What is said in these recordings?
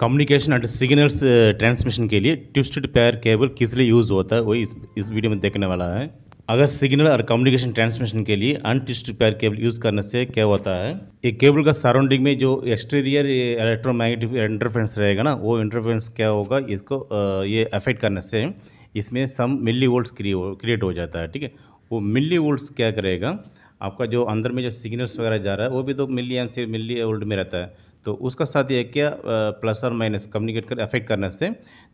communication and signals transmission के लिए twisted pair cable किस लिए यूज़ होता है वही इस इस वीडियो में देखने वाला है अगर सिग्नल और कम्युनिकेशन ट्रांसमिशन के लिए अनट्विस्टेड पेयर केबल यूज़ करने से क्या होता है ये केबल का सराउंडिंग में जो एक्सटीरियर इलेक्ट्रोमैग्नेटिक इंटरफेरेंस रहेगा ना वो इंटरफेरेंस क्या होगा इसको uh, ये अफेक्ट करने से इसमें सम मिली वोल्ट क्रिएट हो जाता है ठीक है वो मिली वोल्ट क्या करेगा आपका जो अंदर में जो सिग्नल्स वगैरह जा रहा है वो भी दो तो मिलियन से मिली वोल्ट में रहता है तो उसका साथ ये क्या प्लस और माइनस कम्युनिकेट कर अफेक्ट करने से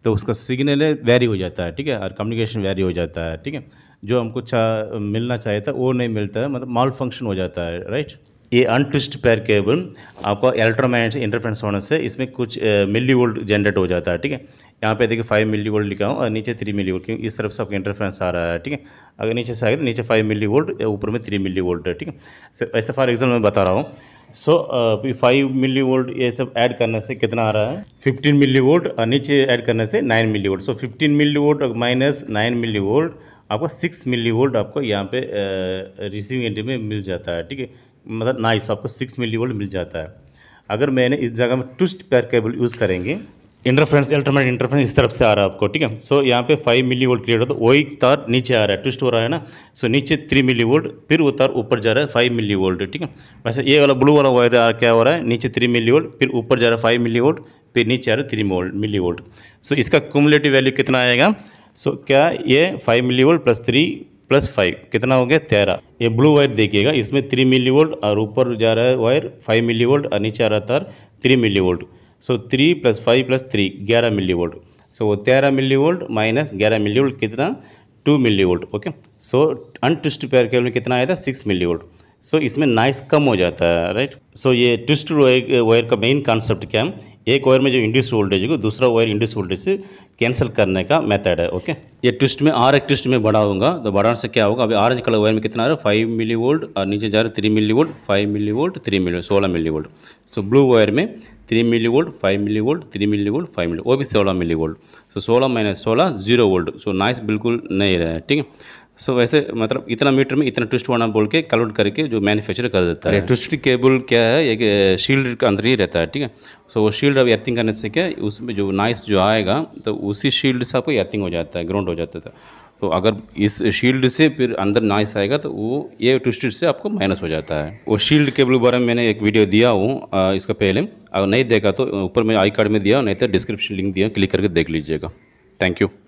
तो उसका सिग्नल वैरी हो जाता है ठीक है और कम्युनिकेशन वैरी हो जाता है ठीक है जो हमको चा, मिलना चाहिए था वो नहीं मिलता है मतलब माल फंक्शन हो जाता है राइट ये अनट्विस्ट पैर केबल आपका अल्ट्रामैग्नेटिक इंटरफ्रेंस होने से इसमें कुछ मिली वोल्ट जनरेट हो जाता है ठीक है यहाँ पे देखिए फाइव मिली वोल्ट लिखा हूँ और नीचे थ्री मिली वोल्ट क्योंकि इस तरफ से आपका इंटरफ्रेंस आ रहा है ठीक है अगर नीचे से आएगा तो नीचे फाइव मिली वोल्ट ऊपर में थ्री मिली वोल्ट है ठीक है ऐसे फॉर एग्जाम्पल मैं बता रहा हूँ सो फाइव मिली वोल्ट ये सब ऐड करने से कितना आ रहा है फिफ्टीन मिली वोल्ट और नीचे ऐड करने से nine millivolt so fifteen millivolt minus nine millivolt आपका सिक्स मिली वोल्ट आपको यहाँ पे रिसीविंग एंड में मिल जाता है ठीक है मतलब नाइस आपको सिक्स मिली वोल्ट मिल जाता है अगर मैंने इस जगह में ट्विस्ट पैर केबल यूज़ करेंगे इंटरफ्रेंस अल्ट्रामेट इंटरफ्रेंस इस तरफ से आ रहा है आपको ठीक है सो यहाँ पे फाइव मिली वोल्ट क्रिएट होता है वही तार नीचे आ रहा है ट्विस्ट हो रहा है ना सो नीचे थ्री मिली वोल्ट फिर वो तार ऊपर जा रहा है फाइव मिली वोल्ट ठीक है वैसे ये वाला ब्लू वाला वायर क्या हो रहा है नीचे थ्री मिली वोल्ट फिर ऊपर जा रहा है फाइव मिली वोल्ट फिर नीचे आ रहा है थ्री मिली वोल्ट सो इसका कम्युलेटिव वैल्यू कितना आएगा सो क्या ये five millivolt plus three plus five कितना हो गया तेरह ये ब्लू वायर देखिएगा इसमें थ्री मिली वोल्ट और ऊपर जा रहा है वायर फाइव मिली वोल्ट और नीचे आ रहा तार three millivolt so three plus five plus three ग्यारह मिली वोल्ट सो वो तेरह मिली वोल्ट माइनस ग्यारह मिली वोल्ट कितना two millivolt okay so untwist pair cable में कितना आया था सिक्स मिली वोल्ट सो इसमें नाइस कम हो जाता है राइट सो ये ट्विस्ट वायर का मेन कॉन्सेप्ट क्या है एक वायर में जो इंड्यूस वोल्टेज को दूसरा वायर इंड्यूस वोल्टेज से कैंसिल करने का मेथड है ओके ये ट्विस्ट में आर एक ट्विस्ट में बढ़ाऊंगा तो बढ़ाने से क्या होगा अभी ऑरेंज कलर वायर में कितना आ रहा है फाइव मिली वोल्ट और नीचे जा रहा है three millivolt five millivolt three milli सोलह millivolt so blue wire में three millivolt five millivolt three millivolt five milli वो भी सोलह मिली वोल्ट सो सोलह माइनस सोलह जीरो वोल्ट सो नाइस बिल्कुल नहीं रहा है ठीक है सो so, वैसे मतलब इतना मीटर में इतना ट्विस्ट होना बोल के कैलकुलेट करके जो मैन्युफैक्चर कर देता है ट्विस्ट केबल क्या है एक शील्ड का अंदर ही रहता है ठीक है सो वो शील्ड अब अर्थिंग करने से क्या उसमें जो नाइस जो आएगा तो उसी शील्ड से आपको एर्थिंग हो जाता है ग्राउंड हो जाता था तो अगर इस शील्ड से फिर अंदर नाइस आएगा तो वो ये ट्विस्टेड से आपको माइनस हो जाता है वो शील्ड केबल के बारे में मैंने एक वीडियो दिया हूँ इसका पहले अगर नहीं देखा तो ऊपर में आई कार्ड में दिया नहीं तो डिस्क्रिप्शन लिंक दिया क्लिक करके देख लीजिएगा थैंक यू